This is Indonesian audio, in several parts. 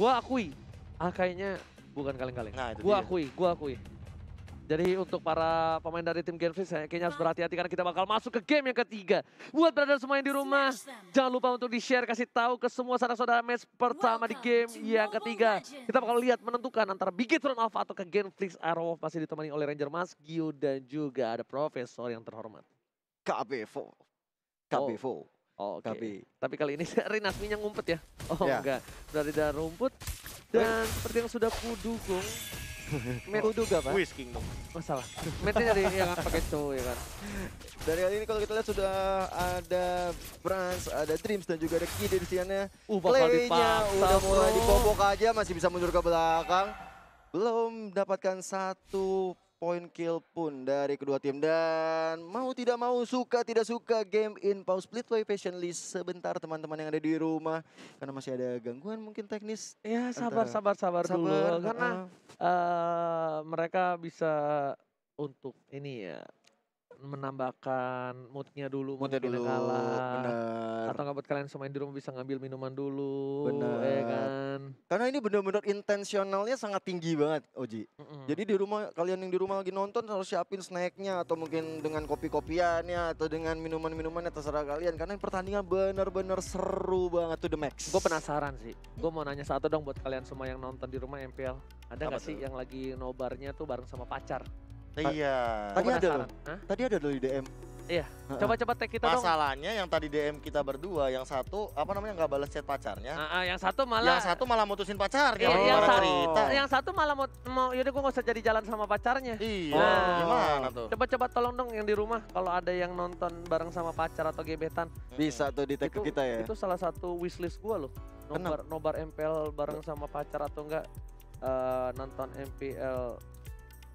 Gua akui, ah bukan kaleng-kaleng. Nah, gua dia. akui, gua akui. Jadi untuk para pemain dari tim Genfis kayaknya harus berhati-hati karena kita bakal masuk ke game yang ketiga. Buat brother semua yang di rumah, jangan lupa untuk di-share, kasih tahu ke semua saudara-saudara match pertama di game yang ketiga. Kita bakal lihat menentukan antara Big Bigetron Alpha atau ke Genflix Arrow masih ditemani oleh Ranger Mas, Gio dan juga ada Profesor yang terhormat. KB4. KB4. Oh. Oh, okay. Tapi tapi kali ini Rinasminya ngumpet ya. Oh yeah. enggak. Dari di rumput ya. dan seperti yang sudah kudukung Matt oh, juga, pak? Wish Kingdom. Oh salah. Mate dari yang pakai itu ya kan. Dari kali ini kalau kita lihat sudah ada Brans, ada Dreams dan juga ada Kid di sana. Uh, Play-nya udah mulai dibobok aja masih bisa mundur ke belakang. Belum dapatkan satu point kill pun dari kedua tim dan mau tidak mau suka tidak suka game in pause split play patiently sebentar teman-teman yang ada di rumah karena masih ada gangguan mungkin teknis ya sabar sabar sabar, sabar dulu karena uh, mereka bisa untuk ini ya menambahkan moodnya dulu moodnya dulu benar atau nggak buat kalian semua yang di rumah bisa ngambil minuman dulu ya bener ya kan karena ini benar-benar intensionalnya sangat tinggi banget Oji mm hmm jadi di rumah kalian yang di rumah lagi nonton harus siapin snacknya atau mungkin dengan kopi-kopiannya atau dengan minuman-minumannya terserah kalian karena pertandingan benar-benar seru banget tuh the max gue penasaran sih gue mau nanya satu dong buat kalian semua yang nonton di rumah MPL ada nggak sih yang lagi nobarnya tuh bareng sama pacar Iya. Tadi ada loh. Tadi ada loh di DM. Iya. Coba-coba tag kita Masalahnya dong. yang tadi DM kita berdua, yang satu apa namanya nggak balas chat pacarnya. Uh, uh, yang satu malah Yang satu malah mutusin pacarnya. Iya, oh. yang, satu, cerita. yang satu malah mau, mau yaudah gue nggak usah jadi jalan sama pacarnya. Iya. Nah, gimana tuh? Coba-coba tolong dong yang di rumah kalau ada yang nonton bareng sama pacar atau gebetan. Hmm. Bisa tuh di tag itu, kita ya. Itu salah satu wishlist gue loh. Nobar, nobar MPL bareng sama pacar atau enggak uh, eh, nonton MPL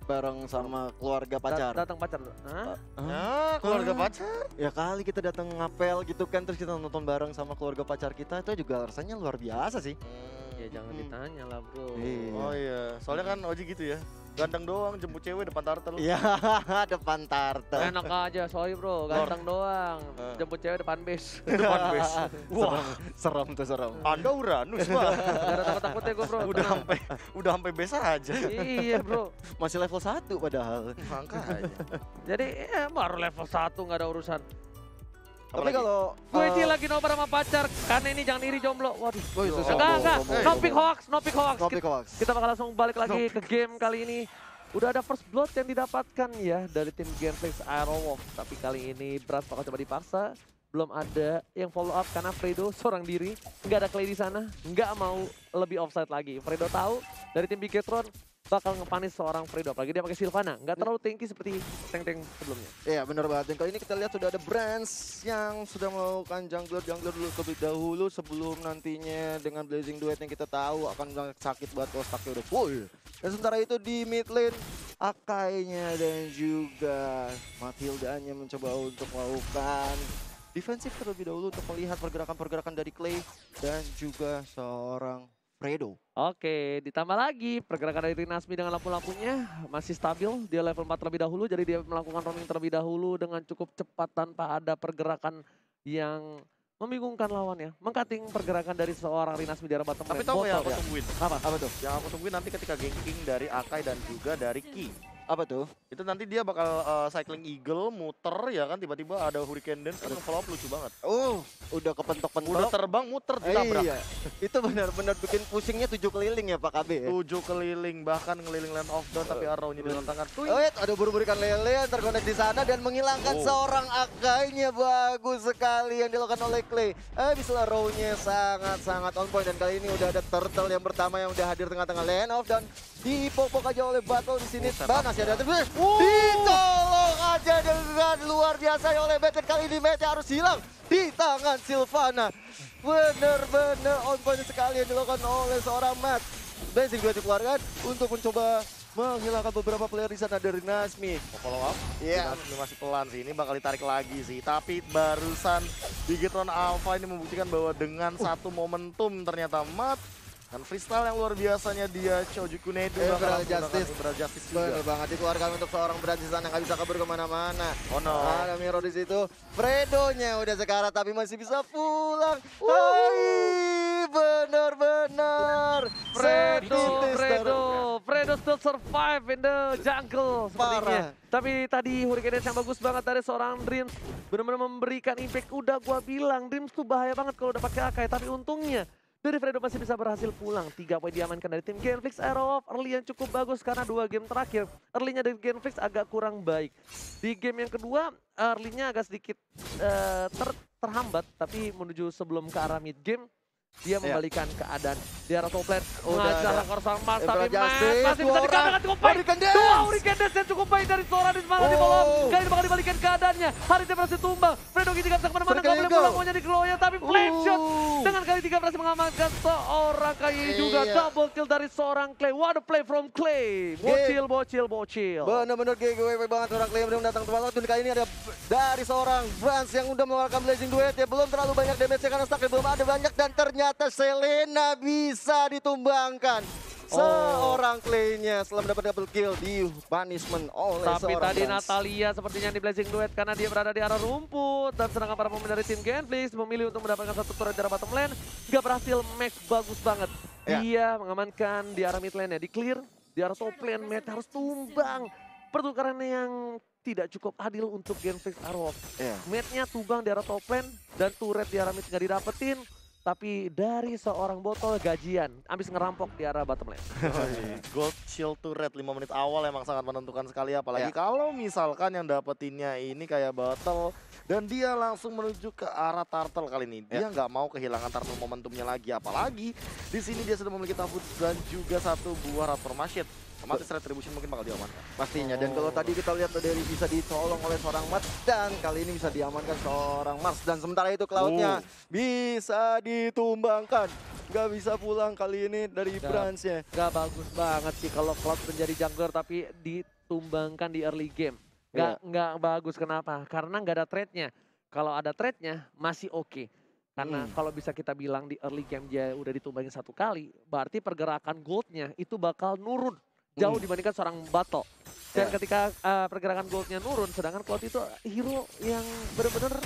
bareng sama keluarga pacar. Dat datang pacar. Hah? Hah? keluarga ah. pacar? Ya kali kita datang ngapel gitu kan terus kita nonton bareng sama keluarga pacar kita itu juga rasanya luar biasa sih. Hmm. Ya jangan hmm. ditanya lah, Bro. Iya. Oh iya, soalnya kan Oji gitu ya ganteng doang jemput cewek depan turtle Iya, depan turtle enak aja sorry bro ganteng Lord. doang eh. jemput cewek depan bis, depan bis. wah serem tuh serem anda uranus pak ada takut-takutnya gue bro udah sampai udah sampai bis aja iya bro masih level 1 padahal makanya jadi ya, baru level 1 gak ada urusan tapi kalau gue uh, lagi nomor sama pacar, karena ini jangan iri jomblo. Waduh. Woy, susah. Enggak, enggak. No pick hoax, no pick hoax. No pick hoax. Kita bakal langsung balik lagi ke game kali ini. Udah ada first blood yang didapatkan ya dari tim Genflex Wolf. Tapi kali ini Brass bakal coba dipaksa. Belum ada yang follow up karena Fredo seorang diri. Nggak ada Clay di sana. Nggak mau lebih offside lagi. Fredo tahu dari tim Bigetron bakal ngepanis seorang Fredo. Apalagi dia pakai Silvana. Nggak terlalu tinggi seperti tank-tank sebelumnya. Iya benar banget. Dan kali ini kita lihat sudah ada Brands yang sudah melakukan jungler-jungler dulu terlebih dahulu sebelum nantinya dengan Blazing Duet yang kita tahu akan sakit buat kalau stacknya udah full. Dan sementara itu di mid lane Akainya dan juga Matilda Matildanya mencoba untuk melakukan defensif terlebih dahulu untuk melihat pergerakan-pergerakan dari Clay dan juga seorang Fredo. Oke, ditambah lagi pergerakan dari Nasmi dengan lampu-lampunya masih stabil. Dia level 4 terlebih dahulu, jadi dia melakukan roaming terlebih dahulu dengan cukup cepat tanpa ada pergerakan yang membingungkan lawannya. Mengkating pergerakan dari seorang di arah bottom Tapi tau yang aku ya. tungguin? Apa? Apa tuh? Yang aku tungguin nanti ketika ganking dari Akai dan juga dari Ki. Apa tuh? Itu nanti dia bakal uh, cycling eagle, muter ya kan tiba-tiba ada hurricane dan kan follow up lucu banget. Oh, udah kepentok-pentok. Udah terbang muter eh, ditabrak. Iya. Itu benar-benar bikin pusingnya tujuh keliling ya Pak KB. Ya? Tujuh keliling bahkan ngeliling land of dawn uh, tapi arrow-nya uh, dilantangkan. Oh, ada buru-buru ikan lele yang terkonek di sana dan menghilangkan oh. seorang akainya bagus sekali yang dilakukan oleh Clay. Habis eh, arrow-nya sangat-sangat on point dan kali ini udah ada turtle yang pertama yang udah hadir tengah-tengah land of dawn dipopok aja oleh Battle di sini. Oh, masih ada terus. Wow. Ditolong aja dengan luar biasa ya, oleh Beten kali ini Mete harus hilang di tangan Silvana. benar-benar on point sekali yang dilakukan oleh seorang Matt. Bensin juga dikeluarkan untuk mencoba menghilangkan beberapa player di sana dari Nasmi. Oh, follow up? Iya. Yeah. masih pelan sih, ini bakal ditarik lagi sih. Tapi barusan Digitron Alpha ini membuktikan bahwa dengan uh. satu momentum ternyata Matt dan freestyle yang luar biasanya dia Choji Kunedu eh, Brad Justice Brad Justice juga Bener banget dikeluarkan untuk seorang Brad Justice yang gak bisa kabur kemana-mana Oh no Ada Miro di situ Fredonya udah sekarat tapi masih bisa pulang uh. Hai bener Fredo Fredo Fredo still survive in the jungle sepertinya Parah. Tapi tadi Hurricane yang bagus banget dari seorang Dreams. Benar-benar memberikan impact. Udah gua bilang Dreams tuh bahaya banget kalau udah pakai Akai. Tapi untungnya dari Fredo masih bisa berhasil pulang. Tiga poin diamankan dari tim Genflix. Arrow off early yang cukup bagus karena dua game terakhir. Early-nya dari Genflix agak kurang baik. Di game yang kedua, early-nya agak sedikit uh, ter terhambat. Tapi menuju sebelum ke arah mid game, dia iya. membalikan yeah. keadaan. Dia Rato Plan. Mengajar Langkar sang Mas, tapi Mas masih bisa dikatakan cukup baik. Dua Hurricane Dance yang cukup baik dari di malah oh. bawah. Kali bakal dibalikan keadaannya. Haris berhasil tumbang. Fredo Gigi tidak bisa kemana-mana. Gak boleh pulang maunya Gloria. tapi flame oh. shot. Dengan kali tiga berhasil mengamankan seorang kayu iya. juga. Double kill dari seorang Clay. What a play from Clay. Bocil, bocil, bocil. Benar-benar gue banget seorang Clay. Belum datang tempat waktu. Kali ini ada dari seorang Vance yang udah mengeluarkan blazing duet. Ya belum terlalu banyak damage-nya karena stack belum ada banyak. Dan ternyata ternyata Selena bisa ditumbangkan. Oh. Seorang playnya setelah mendapat double kill di punishment oleh Tapi seorang tadi dance. Natalia sepertinya di blazing duet karena dia berada di arah rumput. Dan sedangkan para pemain dari tim Genflix memilih untuk mendapatkan satu turret di arah bottom lane. Gak berhasil, Max bagus banget. Ya. mengamankan di arah mid lane ya, di clear. Di arah top lane, Max harus tumbang. Pertukaran yang tidak cukup adil untuk Genflix Arwok. Ya. Match-nya tumbang di arah top lane dan turret di arah mid nggak didapetin tapi dari seorang botol gajian habis ngerampok di arah bottom lane. Gold shield to red 5 menit awal emang sangat menentukan sekali apalagi ya. kalau misalkan yang dapetinnya ini kayak botol, dan dia langsung menuju ke arah turtle kali ini. Dia ya. nggak ya. mau kehilangan turtle momentumnya lagi apalagi di sini dia sudah memiliki tabut dan juga satu buah rat formation otomatis retribution mungkin bakal diamankan. Pastinya, dan kalau tadi kita lihat dari bisa ditolong oleh seorang mat dan kali ini bisa diamankan seorang Mars. Dan sementara itu Cloudnya oh. bisa ditumbangkan. Gak bisa pulang kali ini dari ya Gak bagus banget sih kalau Cloud menjadi jungler tapi ditumbangkan di early game. Gak, yeah. gak bagus, kenapa? Karena gak ada trade-nya. Kalau ada trade-nya masih oke. Okay. Karena hmm. kalau bisa kita bilang di early game dia udah ditumbangin satu kali, berarti pergerakan goldnya itu bakal nurun jauh hmm. dibandingkan seorang Bato. Dan ya. ketika uh, pergerakan goldnya nurun, sedangkan Cloud itu hero yang benar-benar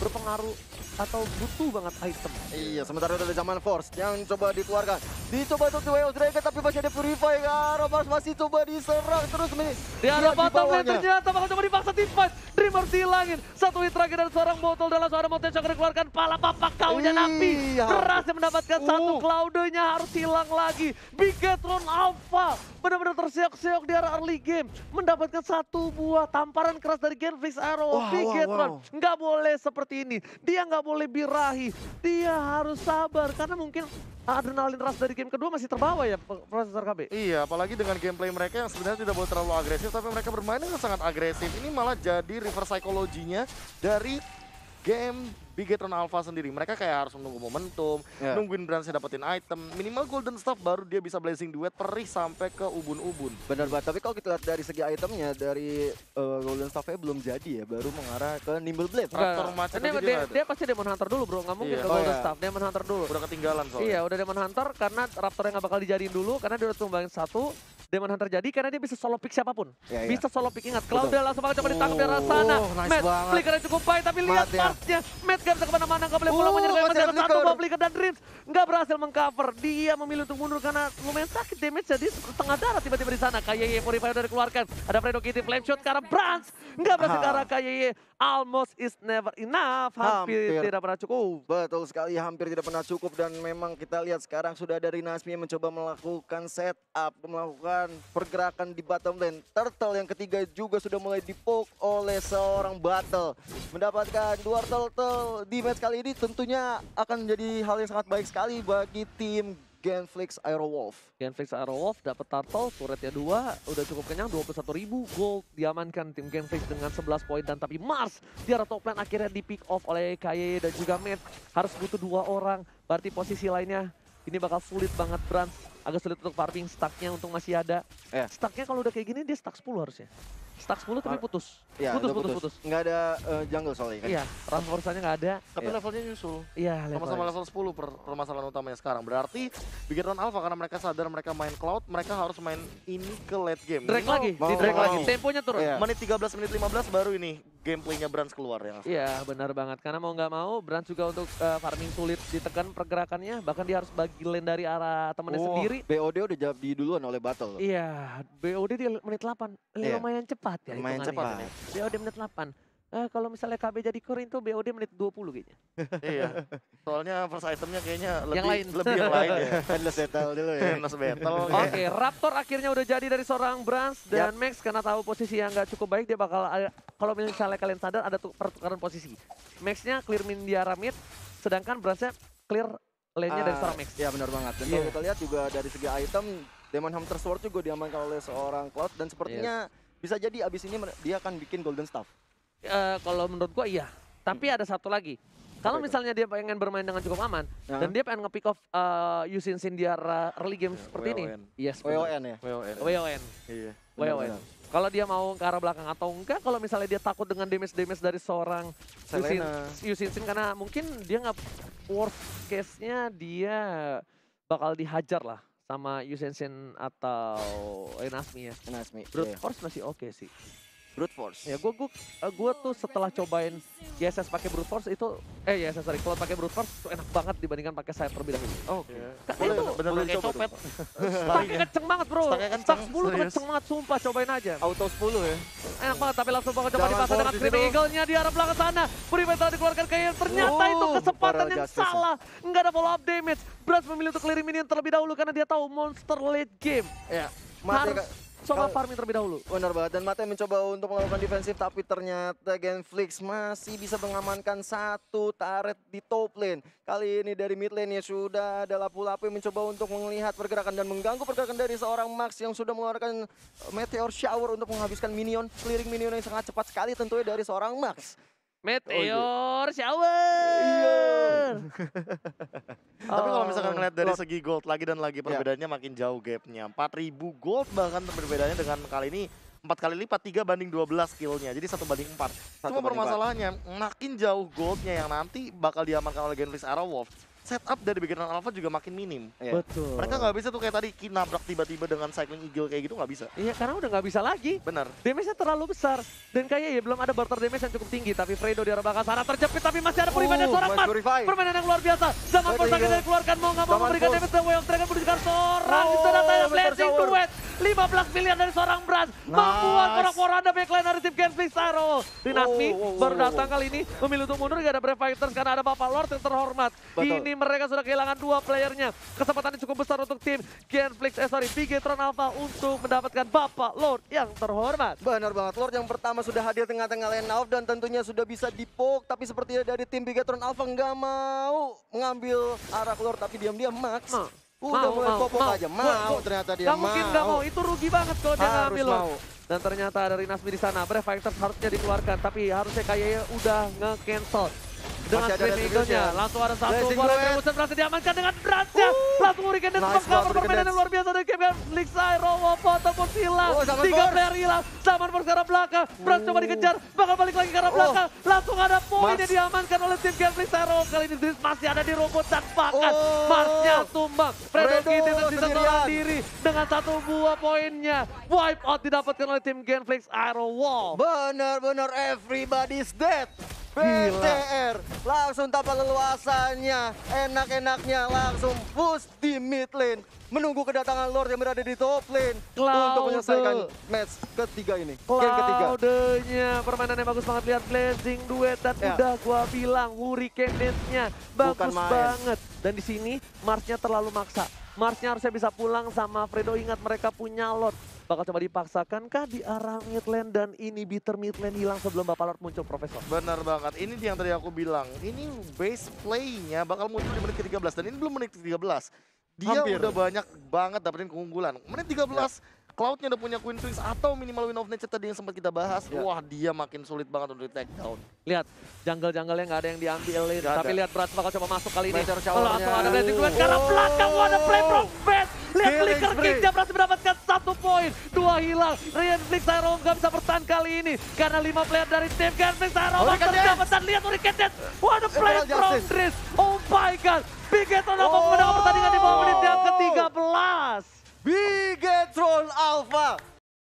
berpengaruh atau butuh banget item. Iya, sementara itu ada zaman Force yang coba dikeluarkan. Dicoba untuk Way Dragon tapi masih ada Purify. Kan? Robert masih coba diserang terus nih. Dia ada bottom lane ternyata bakal coba dipaksa teamfight. Dream harus Satu hit terakhir dari seorang botol dalam seorang Montes yang dikeluarkan pala papa kaunya iya. Napi. Keras yang mendapatkan uh. satu cloudenya harus hilang lagi. Bigetron Alpha benar-benar terseok-seok di arah early game. Mendapatkan satu buah tamparan keras dari Genflix Arrow. Wow, Bigetron wow, wow. nggak boleh seperti ini. Dia nggak boleh birahi. Dia harus sabar karena mungkin adrenalin rush dari game kedua masih terbawa ya Profesor KB? Iya, apalagi dengan gameplay mereka yang sebenarnya tidak boleh terlalu agresif, tapi mereka bermain dengan sangat agresif. Ini malah jadi reverse psikologinya dari game Bigetron Alpha sendiri mereka kayak harus menunggu momentum, yeah. nungguin saya dapetin item, minimal Golden Staff baru dia bisa Blazing Duet perih sampai ke ubun-ubun. Benar banget, tapi kalau kita lihat dari segi itemnya dari uh, Golden Staffnya belum jadi ya, baru mengarah ke Nimble Blade. Raptor Macan dia, dia, ada. dia pasti Demon Hunter dulu bro, nggak mungkin yeah. ke oh Golden yeah. Staff, Demon Hunter dulu. Udah ketinggalan soalnya. Iya, udah Demon Hunter karena raptor yang nggak bakal dijadiin dulu, karena dia udah tumbangin satu, Demon Hunter jadi karena dia bisa solo pick siapapun. Ya, bisa solo pick ingat. cloud Betul. langsung banget coba ditangkap dari sana. Oh, nice flickernya cukup baik tapi lihat ya. Match Matt gak bisa kemana-mana. Gak boleh pulang uh, menyerang Demon Satu bawah flicker dan Dreams. Gak berhasil mengcover. Dia memilih untuk mundur karena lumayan sakit damage jadi setengah darah tiba-tiba di sana. Kayak KYY Purify udah dikeluarkan. Ada Fredo Kitty flame shot karena Brans. Gak berhasil ke ah. arah Kayak ye Almost is never enough. Hampir, hampir tidak pernah cukup. Betul sekali hampir tidak pernah cukup dan memang kita lihat sekarang sudah dari Nasmi mencoba melakukan setup, melakukan pergerakan di bottom lane. Turtle yang ketiga juga sudah mulai dipok oleh seorang battle. Mendapatkan dua turtle di match kali ini tentunya akan menjadi hal yang sangat baik sekali bagi tim Genflix Aerowolf. Genflix Wolf dapat turtle, turretnya dua, udah cukup kenyang 21 ribu gold diamankan tim Genflix dengan 11 poin dan tapi Mars di arah top lane akhirnya di pick off oleh Kaye dan juga Matt. Harus butuh dua orang, berarti posisi lainnya ini bakal sulit banget Brans. Agak sulit untuk farming, stucknya untuk masih ada. Yeah. Stucknya kalau udah kayak gini dia stuck 10 harusnya. Stuck 10 tapi ah, putus. Yeah, putus, putus, putus, putus. Nggak ada uh, jungle soalnya kan? Iya, yeah, nggak ada. Tapi yeah. levelnya nyusul. Iya, level. Sama-sama level 10 per permasalahan utamanya sekarang. Berarti bikin round alpha karena mereka sadar mereka main cloud, mereka harus main ini ke late game. Drag lagi, di drag lagi. Temponya turun. Iya. Menit 13, menit 15 baru ini gameplaynya Brans keluar ya. Iya benar banget karena mau nggak mau Brans juga untuk uh, farming sulit ditekan pergerakannya bahkan dia harus bagi lane dari arah temannya oh, sendiri. BOD udah jawab di duluan oleh battle. Iya BOD di menit 8 yeah. Iya. lumayan cepat ya. Lumayan cepat. ini. BOD menit 8. Eh, kalau misalnya KB jadi Korin tuh BOD menit 20 kayaknya. iya. soalnya first itemnya kayaknya lebih yang lain. lebih yang lain ya. Endless battle dulu ya. Endless battle. Oke, okay, ya. Raptor akhirnya udah jadi dari seorang Brans ya. dan yep. Max karena tahu posisi yang nggak cukup baik dia bakal kalau misalnya kalian sadar ada pertukaran posisi. Max-nya clear min di arah mid, sedangkan Brans-nya clear lane-nya uh, dari ah, seorang Max. Iya benar banget. Dan yeah. kalau iya. kita lihat juga dari segi item Demon Hunter Sword juga diamankan oleh seorang Cloud dan sepertinya yes. Iya. bisa jadi abis ini dia akan bikin Golden Staff. Uh, kalau menurut gua iya. Tapi hmm. ada satu lagi, kalau misalnya dia pengen bermain dengan cukup aman uh nah. -huh. dan dia pengen ngepick off uh, Yusin Sindiar early eh, game yeah, seperti ini. Yes. WON ya. WON. W Iya. WON. Kalau dia mau ke arah belakang atau enggak, kalau misalnya dia takut dengan damage-damage dari seorang Yusin, Yusin Sin karena mungkin dia nggak worth case-nya dia bakal dihajar lah sama Yusin Sin atau Enasmi ya. Enasmi. Brute yeah. Force masih oke okay sih brute force. Ya, gue gue eh, gue tuh setelah cobain ISS pakai brute force itu eh ya sorry, kalau pakai brute force tuh enak banget dibandingkan pakai saya terlebih dahulu. Oh, oke. Okay. Iya. Yeah. Boleh, itu benar-benar copet. Stangnya kenceng banget, Bro. Stangnya kenceng. Stang 10 kenceng banget, sumpah cobain aja. Auto 10 ya. Enak banget tapi langsung banget coba dipasang dengan Screaming Eagle-nya di arah belakang sana. Perimeter dikeluarkan kayak ternyata oh, itu kesempatan yang justice. salah. Enggak ada follow up damage. Brad memilih untuk clearing minion terlebih dahulu karena dia tahu monster late game. Ya. Mati Harus Coba farming terlebih dahulu. Benar banget. Dan Mate mencoba untuk melakukan defensif tapi ternyata Genflix masih bisa mengamankan satu turret di top lane. Kali ini dari mid lane ya sudah ada lapu-lapu mencoba untuk melihat pergerakan dan mengganggu pergerakan dari seorang Max yang sudah mengeluarkan eh, Meteor Shower untuk menghabiskan minion. Clearing minion yang sangat cepat sekali tentunya dari seorang Max. Oh, iya. Meteor shower. Iya. Tapi kalau misalkan oh, ngeliat dari segi gold lagi dan lagi iya. perbedaannya yeah. makin jauh gapnya. 4000 gold bahkan perbedaannya dengan kali ini empat kali lipat tiga banding 12 skillnya jadi satu banding empat cuma permasalahannya makin jauh goldnya yang nanti bakal diamankan oleh Genfis Arrow Wolf setup dari beginner alpha juga makin minim. Yeah. Betul. Mereka nggak bisa tuh kayak tadi kinabrak tiba-tiba dengan cycling eagle kayak gitu nggak bisa. Iya karena udah nggak bisa lagi. Benar. Damage-nya terlalu besar dan kayak ya belum ada barter damage yang cukup tinggi tapi Fredo di arah bakal sana terjepit tapi masih ada permainan uh, sorak mat. Permainan yang luar biasa. Zaman pun sakit dikeluarkan mau nggak mau memberikan damage ke Wild Dragon menunjukkan sorak. oh, bisa datang blazing duet 15 miliar dari seorang Brans. Nice. Membuat porak-poranda backline dari tim Genfix Pixaro. Rinasmi oh, oh, oh, baru oh, oh. datang kali ini memilih untuk mundur gak ada Brave Fighters karena ada Bapak Lord yang terhormat. Ini mereka sudah kehilangan dua playernya. kesempatan ini cukup besar untuk tim Genflix, eh sorry, Bigetron Alpha untuk mendapatkan Bapak Lord yang terhormat. Benar banget, Lord yang pertama sudah hadir tengah-tengah line off dan tentunya sudah bisa dipok. Tapi sepertinya dari tim Bigetron Alpha nggak mau mengambil arah Lord tapi diam-diam Max. Nah. Udah mau, mulai mau, aja. Mau, mau, ternyata dia gak mau. mungkin gak mau. Itu rugi banget kalau dia ngambil loh. Dan ternyata dari Nasmi di sana. Brave Fighters harusnya dikeluarkan. Tapi harusnya kayaknya udah nge-cancel dengan Dream Eagle-nya. Langsung ada satu bola Dremusen berhasil diamankan dengan branch-nya. Uh, langsung Hurricane dan nice cover permainan yang luar biasa dari game kan. Lixai, Romo, Foto pun hilang. Oh, Tiga player hilang. Saman Force ke arah belakang. Beras coba dikejar. Bakal balik lagi ke arah belakang. Oh. Langsung ada poin yang diamankan oleh tim game Lixai, Romo. Kali ini Dries masih ada di robot dan pakan. Oh. Mars-nya tumbang. Fredo Kitty tersisa seorang diri dengan satu buah poinnya. Wipe out didapatkan oleh tim Genflix Iron Wall. Benar-benar everybody's dead. BTR langsung tanpa leluasannya enak-enaknya langsung push di mid lane menunggu kedatangan Lord yang berada di top lane Cloud untuk menyelesaikan match ketiga ini Cloud game ketiga Cloudenya permainannya bagus banget lihat blazing duet dan ya. udah gua bilang hurricane-nya bagus banget dan di sini Marsnya terlalu maksa Marsnya harusnya bisa pulang sama Fredo ingat mereka punya Lord bakal coba dipaksakan di arah mid lane dan ini bitter mid lane hilang sebelum Bapak Lord muncul Profesor? Benar banget, ini yang tadi aku bilang, ini base play-nya bakal muncul di menit ke-13 dan ini belum menit ke-13. Dia Hampir. udah banyak banget dapetin keunggulan. Menit 13 ya Cloudnya udah punya Queen Twins atau minimal Win of Nature tadi yang sempat kita bahas. Yeah. Wah dia makin sulit banget untuk di take down. Lihat, jungle-junglenya nggak ada yang diambil. Gak Tapi ada. lihat Brats bakal coba masuk kali ini. Kalau atau ada Blazing Queen karena oh. belakang ada play from Fed. Lihat Flicker King dia berhasil mendapatkan satu poin. Dua hilang. Rian Flick Tyrone nggak bisa bertahan kali ini. Karena lima player dari tim Rian Flick Tyrone akan Lihat Hurricane Dance. What a play from Dries. Oh my god. Big Eton oh. menang pertandingan di bawah menit yang ke-13. Big Tron Alpha.